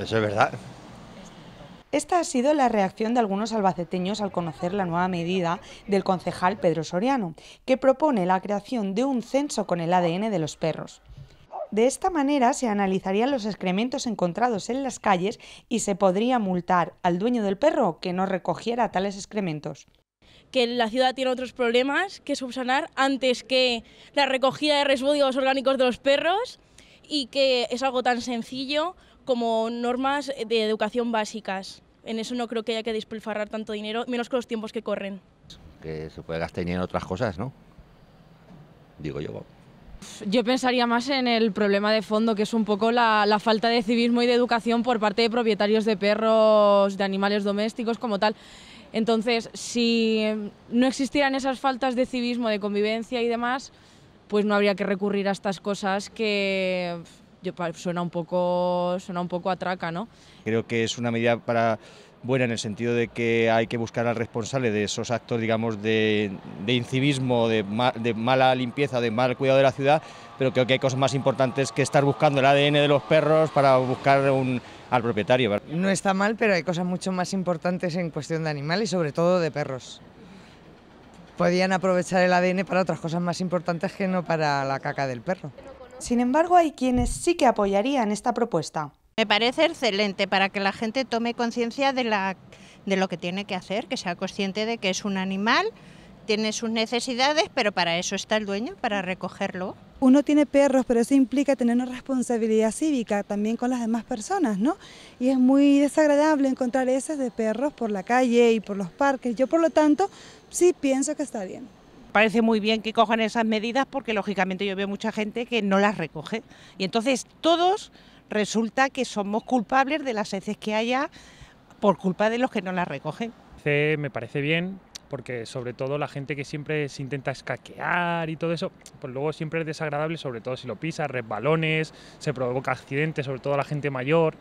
Eso es verdad. Esta ha sido la reacción de algunos albaceteños al conocer la nueva medida del concejal Pedro Soriano, que propone la creación de un censo con el ADN de los perros. De esta manera se analizarían los excrementos encontrados en las calles y se podría multar al dueño del perro que no recogiera tales excrementos. Que la ciudad tiene otros problemas que subsanar antes que la recogida de residuos orgánicos de los perros y que es algo tan sencillo como normas de educación básicas. En eso no creo que haya que despilfarrar tanto dinero, menos con los tiempos que corren. Que se puede gastar dinero en otras cosas, ¿no? Digo yo. Yo pensaría más en el problema de fondo, que es un poco la, la, falta de civismo y de educación por parte de propietarios de perros, de animales domésticos como tal. Entonces, si no existieran esas faltas de civismo, de convivencia y demás, pues no habría que recurrir a estas cosas que suena un poco suena un poco atraca, ¿no? Creo que es una medida para buena en el sentido de que hay que buscar al responsable de esos actos, digamos, de, incivismo, de, mala limpieza, de mal cuidado de la ciudad, pero creo que hay cosas más importantes que estar buscando el ADN de los perros para buscar al propietario. No está mal, pero hay cosas mucho más importantes en cuestión de animales y sobre todo de perros podían aprovechar el ADN para otras cosas más importantes que no para la caca del perro. Sin embargo, hay quienes sí que apoyarían esta propuesta. Me parece excelente para que la gente tome conciencia de, de lo que tiene que hacer, que sea consciente de que es un animal tiene sus necesidades, pero para eso está el dueño, para recogerlo. Uno tiene perros, pero eso implica tener una responsabilidad cívica también con las demás personas, ¿no? Y es muy desagradable encontrar esas de perros por la calle y por los parques. Yo, por lo tanto, sí pienso que está bien parece muy bien que cojan esas medidas porque lógicamente yo veo mucha gente que no las recoge. Y entonces todos resulta que somos culpables de las heces que haya por culpa de los que no las recogen. Me parece bien porque sobre todo la gente que siempre se intenta escaquear y todo eso, pues luego siempre es desagradable, sobre todo si lo pisas, resbalones, se provoca accidentes, sobre todo la gente mayor,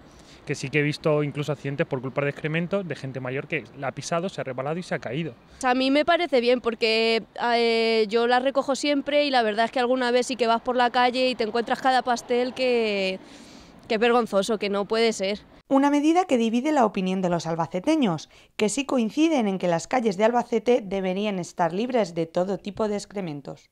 que sí que he visto incluso accidentes por culpa de excrementos de gente mayor que la ha pisado, se ha resbalado y se ha caído. A mí me parece bien porque eh, yo la recojo siempre y la verdad es que alguna vez sí que vas por la calle y te encuentras cada pastel que, que es vergonzoso, que no puede ser. Una medida que divide la opinión de los albaceteños, que sí coinciden en que las calles de Albacete deberían estar libres de todo tipo de excrementos.